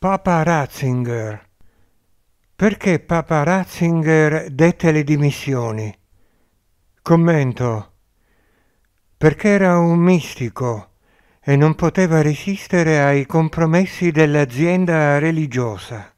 Papa Ratzinger. Perché Papa Ratzinger dette le dimissioni? Commento. Perché era un mistico e non poteva resistere ai compromessi dell'azienda religiosa.